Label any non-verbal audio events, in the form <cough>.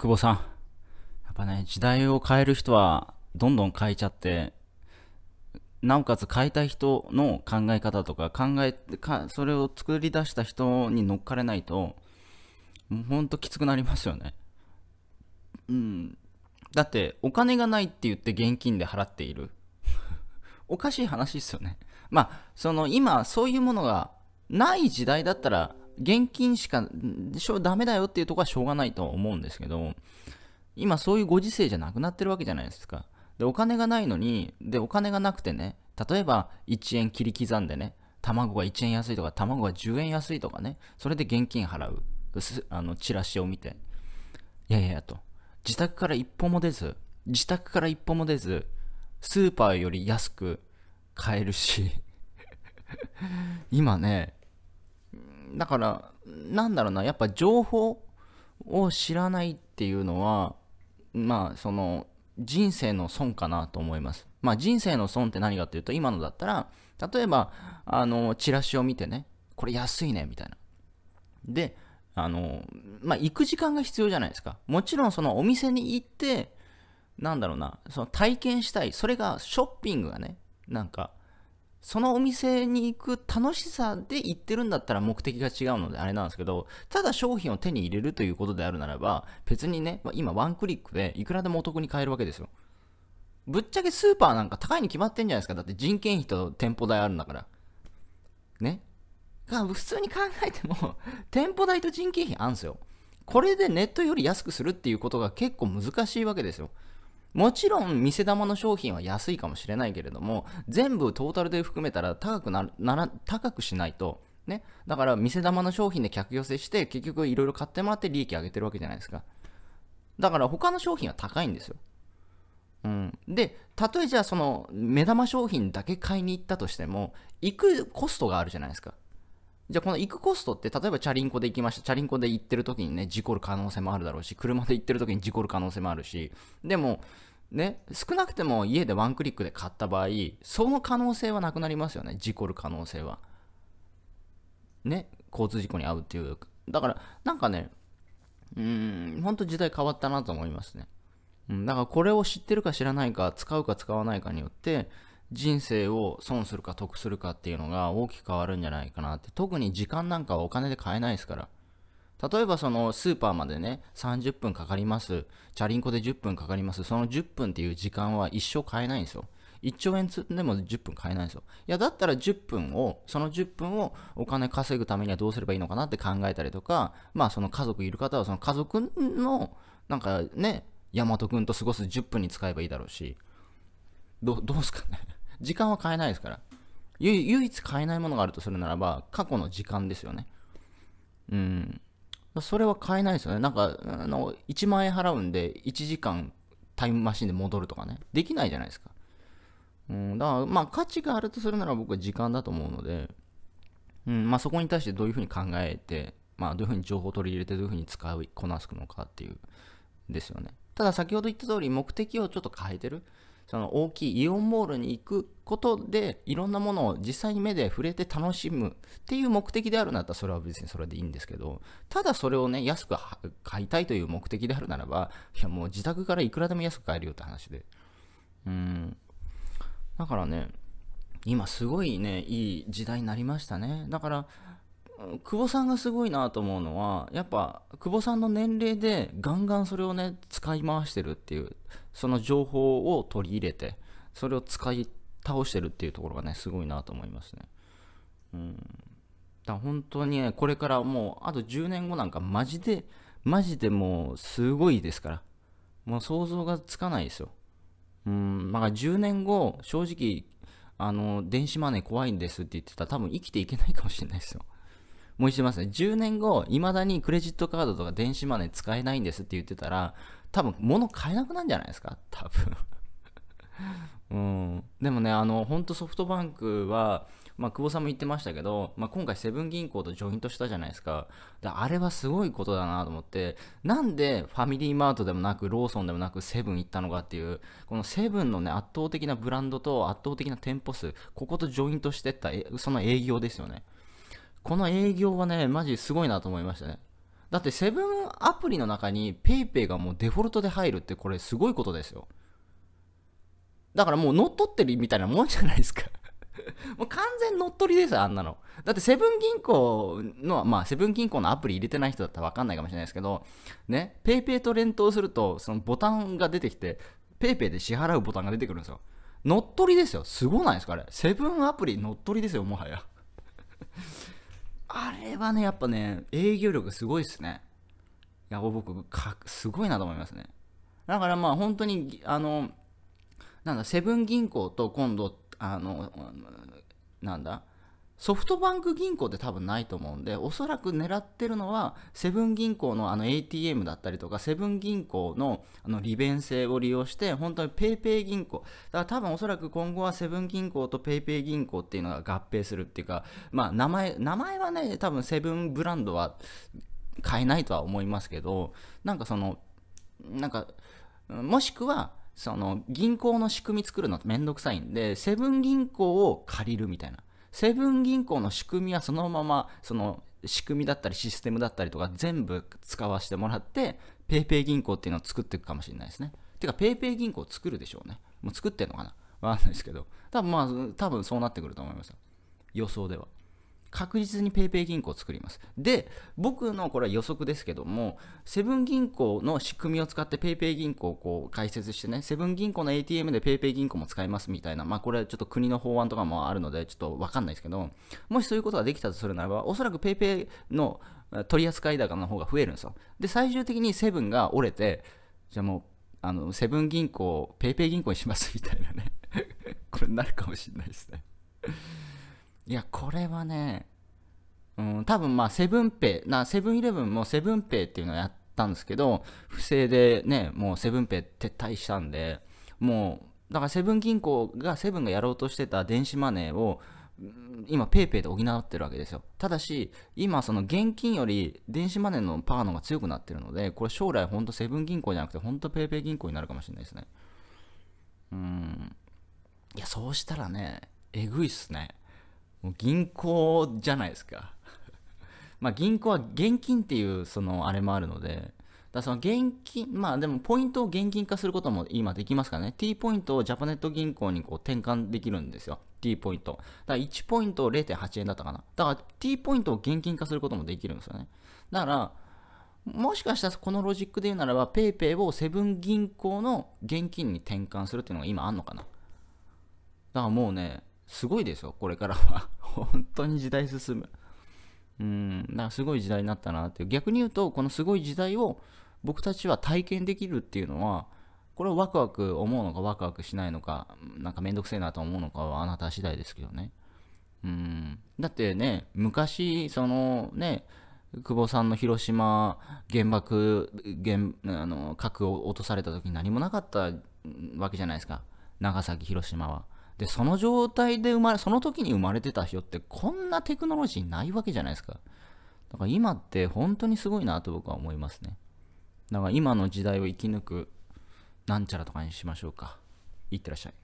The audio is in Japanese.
久保さん。やっぱね、時代を変える人はどんどん変えちゃって、なおかつ変えた人の考え方とか考えかそれを作り出した人に乗っかれないともうほんときつくなりますよねうんだってお金がないって言って現金で払っている <laughs> おかしい話ですよねまあその今そういうものがない時代だったら現金しか、しょ、ダメだよっていうとこはしょうがないと思うんですけど、今そういうご時世じゃなくなってるわけじゃないですか。で、お金がないのに、で、お金がなくてね、例えば1円切り刻んでね、卵が1円安いとか、卵が10円安いとかね、それで現金払う、あの、チラシを見て、いやいややと、自宅から一歩も出ず、自宅から一歩も出ず、スーパーより安く買えるし <laughs> 今ね、だから、なんだろうな、やっぱ情報を知らないっていうのは、まあ、その、人生の損かなと思います。まあ、人生の損って何かっていうと、今のだったら、例えば、あの、チラシを見てね、これ安いね、みたいな。で、あの、まあ、行く時間が必要じゃないですか。もちろん、そのお店に行って、なんだろうな、その体験したい、それがショッピングがね、なんか、そのお店に行く楽しさで行ってるんだったら目的が違うのであれなんですけど、ただ商品を手に入れるということであるならば、別にね、今ワンクリックでいくらでもお得に買えるわけですよ。ぶっちゃけスーパーなんか高いに決まってんじゃないですか。だって人件費と店舗代あるんだから。ね。が普通に考えても <laughs> 店舗代と人件費あるんですよ。これでネットより安くするっていうことが結構難しいわけですよ。もちろん見せ玉の商品は安いかもしれないけれども全部トータルで含めたら高くなら高くしないとねだから見せ玉の商品で客寄せして結局いろいろ買ってもらって利益上げてるわけじゃないですかだから他の商品は高いんですようん、でたとえじゃあその目玉商品だけ買いに行ったとしても行くコストがあるじゃないですかじゃあこの行くコストって、例えばチャリンコで行きました。チャリンコで行ってる時にね、事故る可能性もあるだろうし、車で行ってる時に事故る可能性もあるし、でも、ね、少なくても家でワンクリックで買った場合、その可能性はなくなりますよね。事故る可能性は。ね、交通事故に遭うっていう。だから、なんかね、うん、ほんと時代変わったなと思いますね。うん、だからこれを知ってるか知らないか、使うか使わないかによって、人生を損するか得するかっていうのが大きく変わるんじゃないかなって。特に時間なんかはお金で買えないですから。例えばそのスーパーまでね、30分かかります。チャリンコで10分かかります。その10分っていう時間は一生買えないんですよ。1兆円積んでも10分買えないんですよ。いや、だったら10分を、その10分をお金稼ぐためにはどうすればいいのかなって考えたりとか、まあその家族いる方はその家族の、なんかね、大和くんと過ごす10分に使えばいいだろうし、ど、どうすかね時間は変えないですから。唯一変えないものがあるとするならば、過去の時間ですよね。うん。それは変えないですよね。なんか、あの1万円払うんで、1時間タイムマシンで戻るとかね。できないじゃないですか。うん、だから、まあ、価値があるとするなら僕は時間だと思うので、うん、まあ、そこに対してどういうふうに考えて、まあ、どういうふうに情報を取り入れて、どういうふうに使いこなすのかっていう、ですよね。ただ、先ほど言った通り、目的をちょっと変えてる。その大きいイオンモールに行くことでいろんなものを実際に目で触れて楽しむっていう目的であるならそれは別にそれでいいんですけどただそれをね安く買いたいという目的であるならばいやもう自宅からいくらでも安く買えるよって話でうんだからね今すごいねいい時代になりましたねだから久保さんがすごいなと思うのはやっぱ久保さんの年齢でガンガンそれをね使い回してるっていうその情報を取り入れてそれを使い倒してるっていうところがねすごいなと思いますねうんだ本当にねこれからもうあと10年後なんかマジでマジでもうすごいですからもう想像がつかないですようんまあ10年後正直あの電子マネー怖いんですって言ってたら多分生きていけないかもしれないですよもう一度ますね。10年後、未だにクレジットカードとか電子マネー使えないんですって言ってたら、多分物買えなくなるんじゃないですか多分 <laughs> うん、でもね、あの、本当ソフトバンクは、まあ、久保さんも言ってましたけど、まあ、今回セブン銀行とジョイントしたじゃないですか。だあれはすごいことだなと思って、なんでファミリーマートでもなく、ローソンでもなく、セブン行ったのかっていう、このセブンのね、圧倒的なブランドと圧倒的な店舗数、こことジョイントしてった、その営業ですよね。この営業はね、マジすごいなと思いましたね。だってセブンアプリの中に PayPay がもうデフォルトで入るってこれすごいことですよ。だからもう乗っ取ってるみたいなもんじゃないですか <laughs> もう完全乗っ取りですよ、あんなの。だってセブン銀行の、まあセブン銀行のアプリ入れてない人だったらわかんないかもしれないですけど、ね、PayPay と連投するとそのボタンが出てきて、PayPay で支払うボタンが出てくるんですよ。乗っ取りですよ。すごないですかあれ。セブンアプリ乗っ取りですよ、もはや。れはね、やっぱね、営業力すごいっすね。いや、僕、かすごいなと思いますね。だからまあ、本当に、あの、なんだ、セブン銀行と今度、あの、なんだ、ソフトバンク銀行って多分ないと思うんで、おそらく狙ってるのは、セブン銀行のあの ATM だったりとか、セブン銀行のあの利便性を利用して、本当に PayPay 銀行。だから多分おそらく今後はセブン銀行と PayPay 銀行っていうのが合併するっていうか、まあ名前、名前はね、多分セブンブランドは買えないとは思いますけど、なんかその、なんか、もしくは、その銀行の仕組み作るのってめんどくさいんで、セブン銀行を借りるみたいな。セブン銀行の仕組みはそのままその仕組みだったりシステムだったりとか全部使わせてもらって PayPay 銀行っていうのを作っていくかもしれないですね。てか PayPay 銀行を作るでしょうね。もう作ってんのかなわかんないですけど。多分まあ、多分そうなってくると思います。よ。予想では。確実に PayPay 銀行を作ります。で、僕のこれは予測ですけども、セブン銀行の仕組みを使って PayPay 銀行をこう開設してね、セブン銀行の ATM で PayPay 銀行も使えますみたいな、まあこれはちょっと国の法案とかもあるので、ちょっとわかんないですけど、もしそういうことができたとするならば、おそらく PayPay の取り扱い高の方が増えるんですよ。で、最終的にセブンが折れて、じゃあもう、あの、セブン銀行、PayPay 銀行にしますみたいなね <laughs> これになるかもしれないですねいや、これはね、うん、多分まあ、セブンペイ、な、セブンイレブンもセブンペイっていうのをやったんですけど、不正でね、もうセブンペイ撤退したんで、もう、だからセブン銀行が、セブンがやろうとしてた電子マネーを、今、ペイペイで補ってるわけですよ。ただし、今、その現金より電子マネーのパワーの方が強くなってるので、これ将来、ほんとセブン銀行じゃなくて、ほんとペイペイ銀行になるかもしれないですね。うん。いや、そうしたらね、えぐいっすね。もう銀行じゃないですか <laughs> まあ銀行は現金っていうそのあれもあるので、だその現金、まあでもポイントを現金化することも今できますからね。T ポイントをジャパネット銀行にこう転換できるんですよ。T ポイント。だから1ポイント0.8円だったかな。だから T ポイントを現金化することもできるんですよね。だから、もしかしたらこのロジックで言うならば PayPay をセブン銀行の現金に転換するっていうのが今あんのかな。だからもうね、すごいですよ、これからは。<laughs> 本当に時代進む。うん、だからすごい時代になったなって逆に言うと、このすごい時代を僕たちは体験できるっていうのは、これはワクワク思うのかワクワクしないのか、なんかめんどくせえなと思うのかはあなた次第ですけどね。うん。だってね、昔、そのね、久保さんの広島原爆原あの核を落とされた時に何もなかったわけじゃないですか長崎広島はで、その状態で生まれ、その時に生まれてた人ってこんなテクノロジーないわけじゃないですか。だから今って本当にすごいなと僕は思いますね。だから今の時代を生き抜くなんちゃらとかにしましょうか。いってらっしゃい。